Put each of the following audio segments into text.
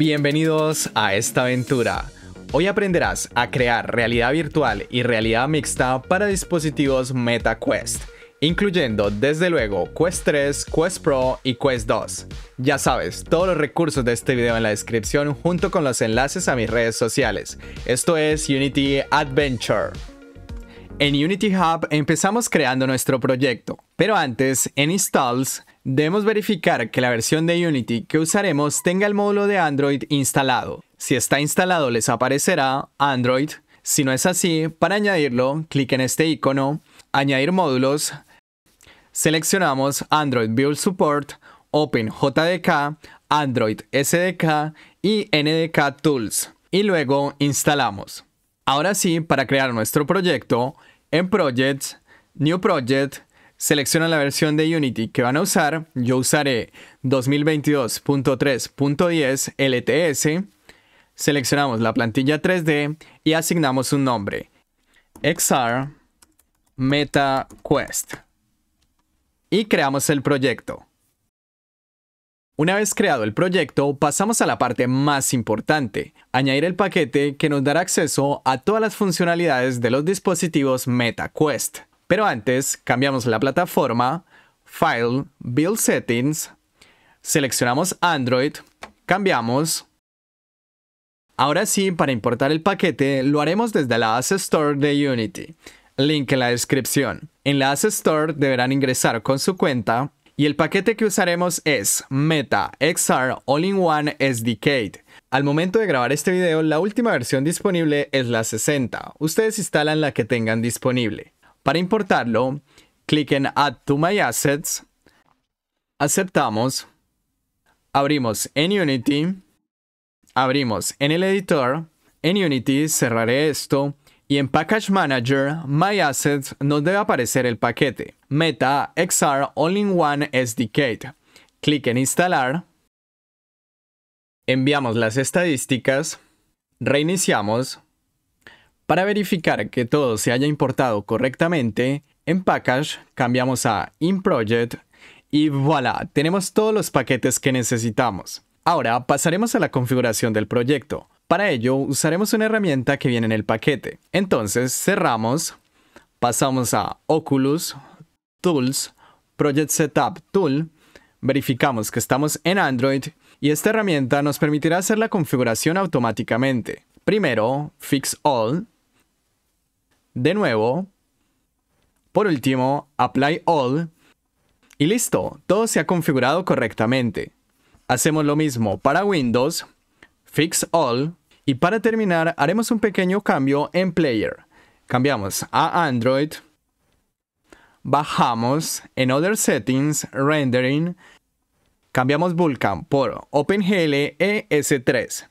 Bienvenidos a esta aventura. Hoy aprenderás a crear realidad virtual y realidad mixta para dispositivos MetaQuest, incluyendo desde luego Quest 3, Quest Pro y Quest 2. Ya sabes, todos los recursos de este video en la descripción junto con los enlaces a mis redes sociales. Esto es Unity Adventure. En Unity Hub empezamos creando nuestro proyecto, pero antes en Installs Debemos verificar que la versión de Unity que usaremos tenga el módulo de Android instalado. Si está instalado les aparecerá Android. Si no es así, para añadirlo, clic en este icono, añadir módulos, seleccionamos Android Build Support, Open JDK, Android SDK y NDK Tools y luego instalamos. Ahora sí, para crear nuestro proyecto, en Projects, New Project, Selecciona la versión de Unity que van a usar. Yo usaré 2022.3.10 LTS. Seleccionamos la plantilla 3D y asignamos un nombre. XR Meta Quest. Y creamos el proyecto. Una vez creado el proyecto, pasamos a la parte más importante, añadir el paquete que nos dará acceso a todas las funcionalidades de los dispositivos MetaQuest. Pero antes cambiamos la plataforma, File, Build Settings, seleccionamos Android, cambiamos. Ahora sí, para importar el paquete lo haremos desde la Asset Store de Unity. Link en la descripción. En la Asset Store deberán ingresar con su cuenta y el paquete que usaremos es Meta XR All-in-One SDK. Al momento de grabar este video, la última versión disponible es la 60. Ustedes instalan la que tengan disponible. Para importarlo, clic en Add to My Assets, aceptamos, abrimos en Unity, abrimos en el editor, en Unity cerraré esto y en Package Manager, My Assets nos debe aparecer el paquete Meta XR All-in-One SDK. Clic en Instalar, enviamos las estadísticas, reiniciamos para verificar que todo se haya importado correctamente, en Package cambiamos a In Project y voilà, tenemos todos los paquetes que necesitamos. Ahora pasaremos a la configuración del proyecto. Para ello usaremos una herramienta que viene en el paquete. Entonces cerramos, pasamos a Oculus, Tools, Project Setup Tool, verificamos que estamos en Android y esta herramienta nos permitirá hacer la configuración automáticamente. Primero, Fix All, de nuevo. Por último, apply all. Y listo, todo se ha configurado correctamente. Hacemos lo mismo para Windows, fix all. Y para terminar, haremos un pequeño cambio en player. Cambiamos a Android. Bajamos en Other Settings, Rendering. Cambiamos Vulkan por OpenGL e ES3.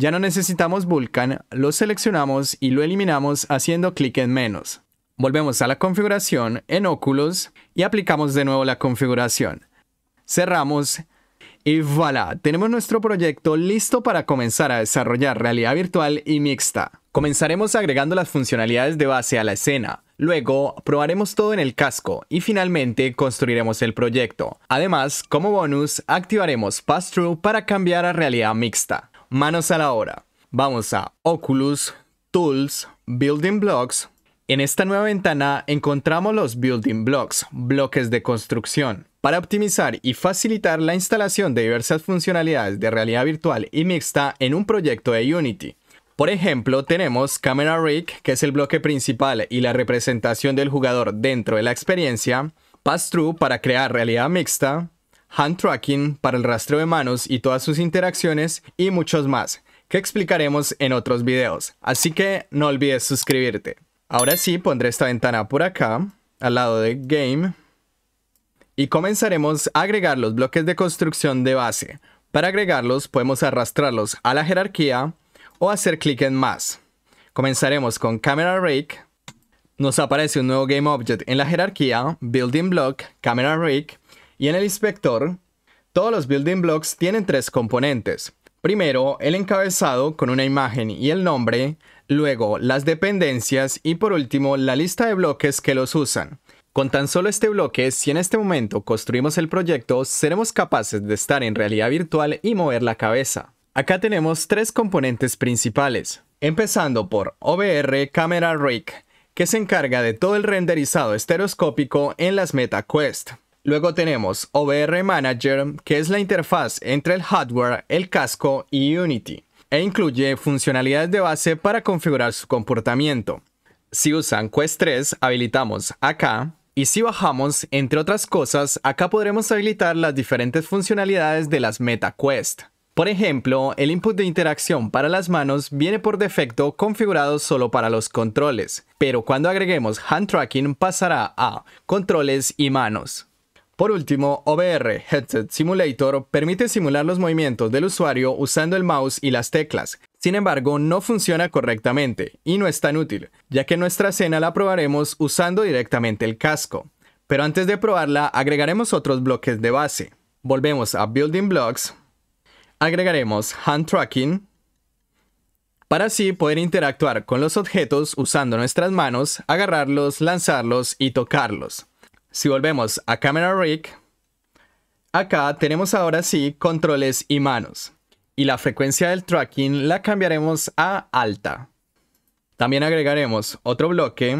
Ya no necesitamos Vulkan, lo seleccionamos y lo eliminamos haciendo clic en menos. Volvemos a la configuración en óculos y aplicamos de nuevo la configuración. Cerramos y voilà, tenemos nuestro proyecto listo para comenzar a desarrollar realidad virtual y mixta. Comenzaremos agregando las funcionalidades de base a la escena, luego probaremos todo en el casco y finalmente construiremos el proyecto. Además, como bonus, activaremos Pass-Through para cambiar a realidad mixta manos a la hora. Vamos a Oculus, Tools, Building Blocks. En esta nueva ventana encontramos los Building Blocks, bloques de construcción. Para optimizar y facilitar la instalación de diversas funcionalidades de realidad virtual y mixta en un proyecto de Unity. Por ejemplo, tenemos Camera Rig, que es el bloque principal y la representación del jugador dentro de la experiencia, Pass-Through para crear realidad mixta, hand tracking para el rastro de manos y todas sus interacciones y muchos más, que explicaremos en otros videos. Así que no olvides suscribirte. Ahora sí, pondré esta ventana por acá, al lado de Game, y comenzaremos a agregar los bloques de construcción de base. Para agregarlos podemos arrastrarlos a la jerarquía o hacer clic en más. Comenzaremos con Camera Rake. Nos aparece un nuevo Game Object en la jerarquía Building Block, Camera Rake, y en el inspector, todos los building blocks tienen tres componentes. Primero, el encabezado con una imagen y el nombre, luego las dependencias y por último la lista de bloques que los usan. Con tan solo este bloque, si en este momento construimos el proyecto, seremos capaces de estar en realidad virtual y mover la cabeza. Acá tenemos tres componentes principales, empezando por OBR Camera Rig, que se encarga de todo el renderizado estereoscópico en las MetaQuest. Luego tenemos OBR Manager, que es la interfaz entre el hardware, el casco y Unity, e incluye funcionalidades de base para configurar su comportamiento. Si usan Quest 3, habilitamos acá, y si bajamos, entre otras cosas, acá podremos habilitar las diferentes funcionalidades de las MetaQuest. Por ejemplo, el input de interacción para las manos viene por defecto configurado solo para los controles, pero cuando agreguemos hand tracking pasará a controles y manos. Por último, OBR Headset Simulator permite simular los movimientos del usuario usando el mouse y las teclas. Sin embargo, no funciona correctamente y no es tan útil, ya que nuestra escena la probaremos usando directamente el casco. Pero antes de probarla, agregaremos otros bloques de base. Volvemos a Building Blocks. Agregaremos Hand Tracking, para así poder interactuar con los objetos usando nuestras manos, agarrarlos, lanzarlos y tocarlos. Si volvemos a Camera Rig, acá tenemos ahora sí controles y manos. Y la frecuencia del tracking la cambiaremos a alta. También agregaremos otro bloque,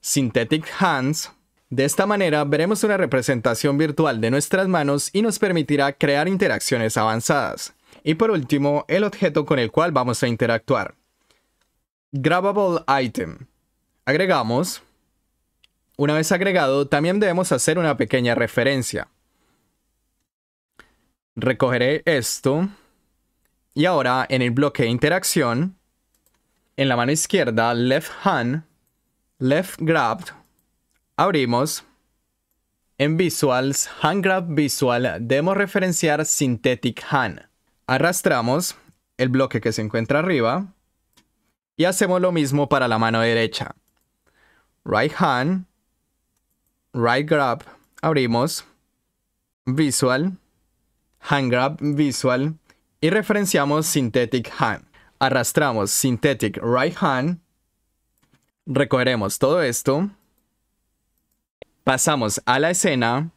Synthetic Hands. De esta manera veremos una representación virtual de nuestras manos y nos permitirá crear interacciones avanzadas. Y por último, el objeto con el cual vamos a interactuar. Grabable Item. Agregamos una vez agregado, también debemos hacer una pequeña referencia. Recogeré esto. Y ahora en el bloque de interacción, en la mano izquierda, left hand, left Grab, abrimos. En Visuals, Hand Grab Visual, debemos referenciar Synthetic Hand. Arrastramos el bloque que se encuentra arriba y hacemos lo mismo para la mano derecha. Right Hand, right grab, abrimos visual, hand grab visual y referenciamos synthetic hand. Arrastramos synthetic right hand, recogeremos todo esto, pasamos a la escena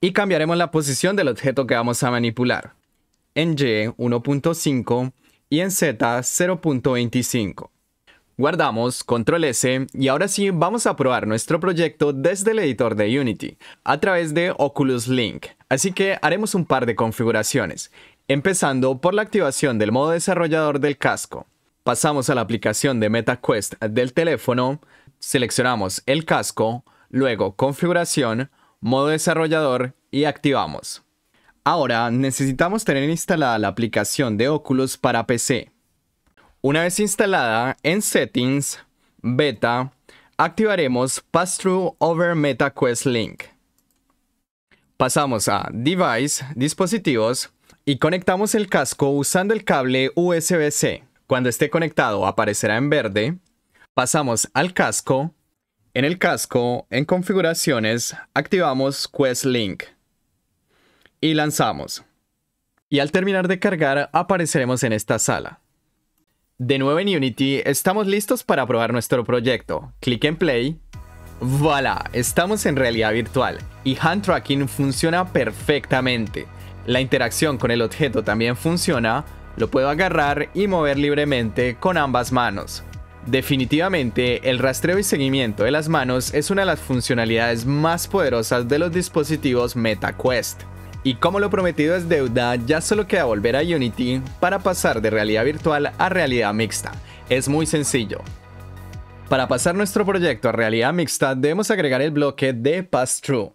y cambiaremos la posición del objeto que vamos a manipular. En Y 1.5 y en Z 0.25. Guardamos, control S y ahora sí vamos a probar nuestro proyecto desde el editor de Unity a través de Oculus Link. Así que haremos un par de configuraciones, empezando por la activación del modo desarrollador del casco. Pasamos a la aplicación de MetaQuest del teléfono, seleccionamos el casco, luego configuración, modo desarrollador y activamos. Ahora necesitamos tener instalada la aplicación de Oculus para PC. Una vez instalada en Settings, Beta, activaremos Pass-Through over Quest Link. Pasamos a Device, Dispositivos y conectamos el casco usando el cable USB-C. Cuando esté conectado aparecerá en verde. Pasamos al casco. En el casco, en configuraciones, activamos Quest Link y lanzamos. Y al terminar de cargar apareceremos en esta sala. De nuevo en Unity, estamos listos para probar nuestro proyecto. Clic en Play. ¡Voilà! Estamos en realidad virtual y hand tracking funciona perfectamente. La interacción con el objeto también funciona, lo puedo agarrar y mover libremente con ambas manos. Definitivamente, el rastreo y seguimiento de las manos es una de las funcionalidades más poderosas de los dispositivos MetaQuest. Y como lo prometido es deuda, ya solo queda volver a Unity para pasar de realidad virtual a realidad mixta. Es muy sencillo. Para pasar nuestro proyecto a realidad mixta debemos agregar el bloque de Pass-Through.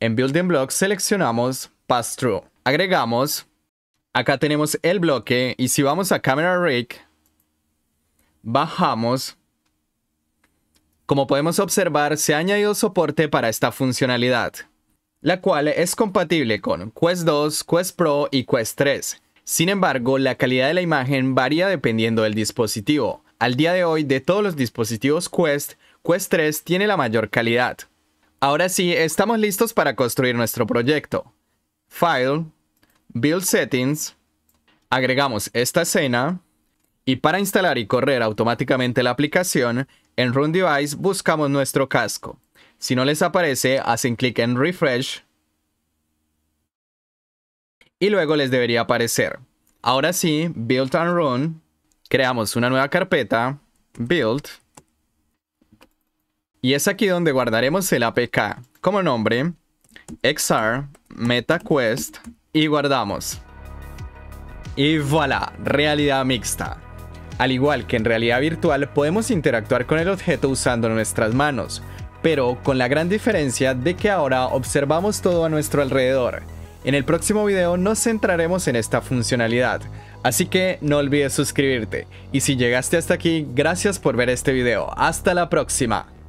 En Building Blocks seleccionamos Pass-Through. Agregamos. Acá tenemos el bloque y si vamos a Camera Rig, bajamos. Como podemos observar, se ha añadido soporte para esta funcionalidad la cual es compatible con Quest 2, Quest Pro y Quest 3. Sin embargo, la calidad de la imagen varía dependiendo del dispositivo. Al día de hoy, de todos los dispositivos Quest, Quest 3 tiene la mayor calidad. Ahora sí, estamos listos para construir nuestro proyecto. File, Build Settings, agregamos esta escena y para instalar y correr automáticamente la aplicación, en Run Device buscamos nuestro casco. Si no les aparece, hacen clic en refresh y luego les debería aparecer. Ahora sí, build and run, creamos una nueva carpeta, build, y es aquí donde guardaremos el APK como nombre, XR, MetaQuest, y guardamos. Y voilà, realidad mixta. Al igual que en realidad virtual, podemos interactuar con el objeto usando nuestras manos, pero con la gran diferencia de que ahora observamos todo a nuestro alrededor. En el próximo video nos centraremos en esta funcionalidad, así que no olvides suscribirte. Y si llegaste hasta aquí, gracias por ver este video. Hasta la próxima.